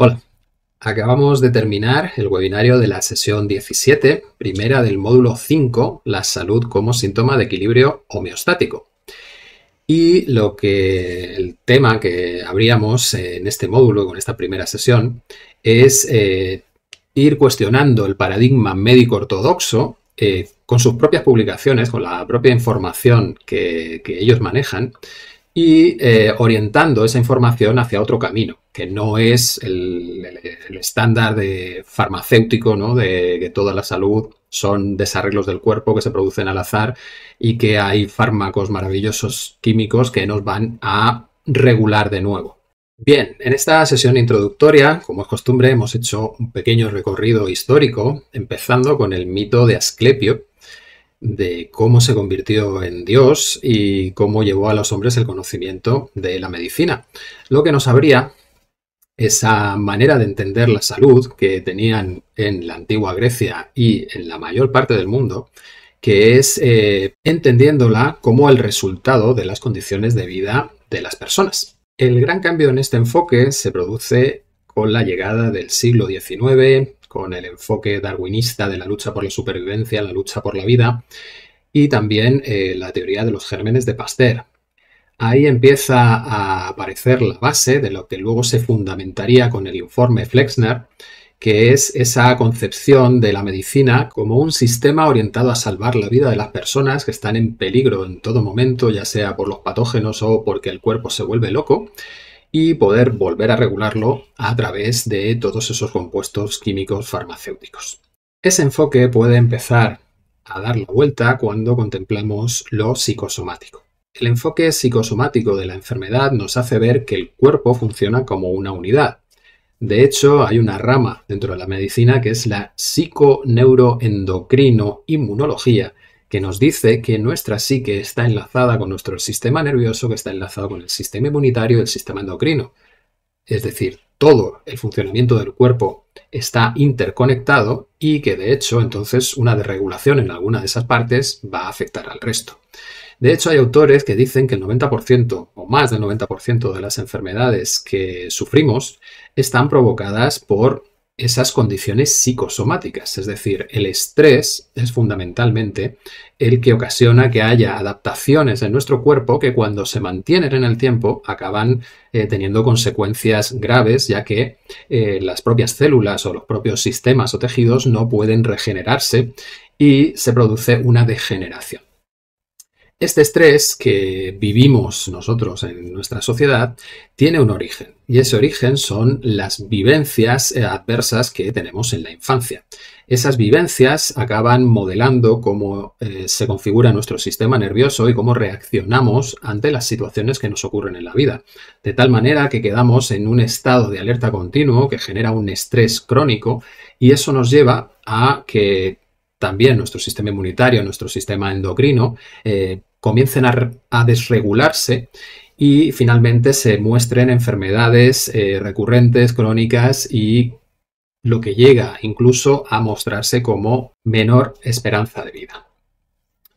Hola, acabamos de terminar el webinario de la sesión 17, primera del módulo 5, la salud como síntoma de equilibrio homeostático. Y lo que el tema que abríamos en este módulo, con esta primera sesión, es eh, ir cuestionando el paradigma médico ortodoxo eh, con sus propias publicaciones, con la propia información que ellos manejan, y eh, orientando esa información hacia otro camino, que no es el, estándar farmacéutico, de que toda la salud son desarreglos del cuerpo que se producen al azar y que hay fármacos maravillosos químicos que nos van a regular de nuevo. Bien, en esta sesión introductoria, como es costumbre, hemos hecho un pequeño recorrido histórico, empezando con el mito de Asclepio, de cómo se convirtió en Dios y cómo llevó a los hombres el conocimiento de la medicina. Lo que nos abría esa manera de entender la salud que tenían en la antigua Grecia y en la mayor parte del mundo, que es eh, entendiéndola como el resultado de las condiciones de vida de las personas. El gran cambio en este enfoque se produce con la llegada del siglo XIX, con el enfoque darwinista de la lucha por la supervivencia, la lucha por la vida, y también eh, la teoría de los gérmenes de Pasteur. Ahí empieza a aparecer la base de lo que luego se fundamentaría con el informe Flexner, que es esa concepción de la medicina como un sistema orientado a salvar la vida de las personas que están en peligro en todo momento, ya sea por los patógenos o porque el cuerpo se vuelve loco, y poder volver a regularlo a través de todos esos compuestos químicos farmacéuticos. Ese enfoque puede empezar a dar la vuelta cuando contemplamos lo psicosomático. El enfoque psicosomático de la enfermedad nos hace ver que el cuerpo funciona como una unidad. De hecho, hay una rama dentro de la medicina que es la psiconeuroendocrino inmunología, que nos dice que nuestra psique está enlazada con nuestro sistema nervioso, que está enlazado con el sistema inmunitario y el sistema endocrino. Es decir, todo el funcionamiento del cuerpo está interconectado y que de hecho entonces una desregulación en alguna de esas partes va a afectar al resto. De hecho, hay autores que dicen que el 90% o más del 90% de las enfermedades que sufrimos están provocadas por esas condiciones psicosomáticas, es decir, el estrés es fundamentalmente el que ocasiona que haya adaptaciones en nuestro cuerpo que cuando se mantienen en el tiempo acaban eh, teniendo consecuencias graves ya que eh, las propias células o los propios sistemas o tejidos no pueden regenerarse y se produce una degeneración. Este estrés que vivimos nosotros en nuestra sociedad tiene un origen y ese origen son las vivencias eh, adversas que tenemos en la infancia. Esas vivencias acaban modelando cómo eh, se configura nuestro sistema nervioso y cómo reaccionamos ante las situaciones que nos ocurren en la vida, de tal manera que quedamos en un estado de alerta continuo que genera un estrés crónico y eso nos lleva a que también nuestro sistema inmunitario, nuestro sistema endocrino, eh, comiencen a, desregularse y finalmente se muestren enfermedades eh, recurrentes, crónicas y lo que llega incluso a mostrarse como menor esperanza de vida.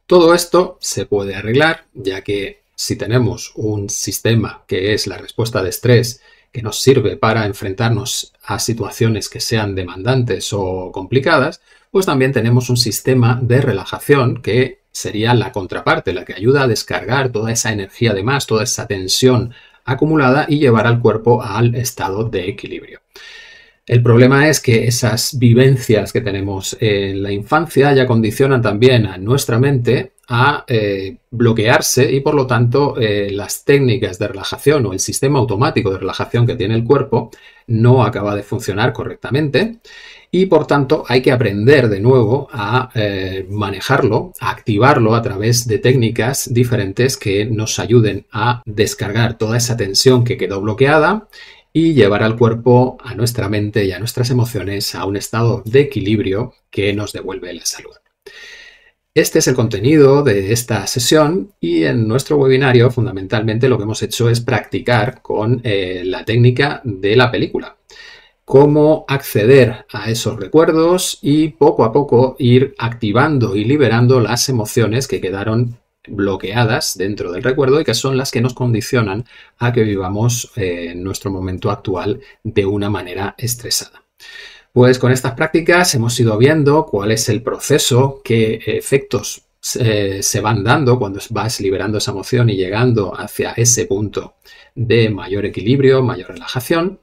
Todo esto se puede arreglar ya que si tenemos un sistema que es la respuesta de estrés que nos sirve para enfrentarnos a situaciones que sean demandantes o complicadas, pues también tenemos un sistema de relajación que sería la contraparte, la que ayuda a descargar toda esa energía de más, toda esa tensión acumulada y llevar al cuerpo al estado de equilibrio. El problema es que esas vivencias que tenemos en la infancia ya condicionan también a nuestra mente a eh, bloquearse y por lo tanto eh, las técnicas de relajación o el sistema automático de relajación que tiene el cuerpo no acaba de funcionar correctamente y por tanto hay que aprender de nuevo a eh, manejarlo, a activarlo a través de técnicas diferentes que nos ayuden a descargar toda esa tensión que quedó bloqueada y llevar al cuerpo, a nuestra mente y a nuestras emociones a un estado de equilibrio que nos devuelve la salud. Este es el contenido de esta sesión y en nuestro webinario fundamentalmente lo que hemos hecho es practicar con eh, la técnica de la película cómo acceder a esos recuerdos y poco a poco ir activando y liberando las emociones que quedaron bloqueadas dentro del recuerdo y que son las que nos condicionan a que vivamos eh, nuestro momento actual de una manera estresada. Pues con estas prácticas hemos ido viendo cuál es el proceso, qué efectos eh, se van dando cuando vas liberando esa emoción y llegando hacia ese punto de mayor equilibrio, mayor relajación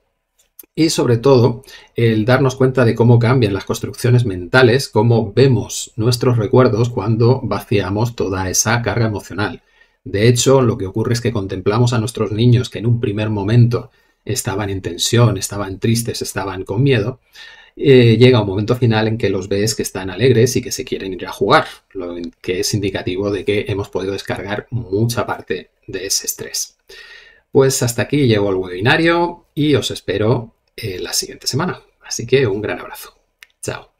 y sobre todo el darnos cuenta de cómo cambian las construcciones mentales, cómo vemos nuestros recuerdos cuando vaciamos toda esa carga emocional. De hecho, lo que ocurre es que contemplamos a nuestros niños que en un primer momento estaban en tensión, estaban tristes, estaban con miedo, eh, llega un momento final en que los ves que están alegres y que se quieren ir a jugar, lo que es indicativo de que hemos podido descargar mucha parte de ese estrés. Pues hasta aquí llegó el webinario y os espero eh, la siguiente semana. Así que un gran abrazo. Chao.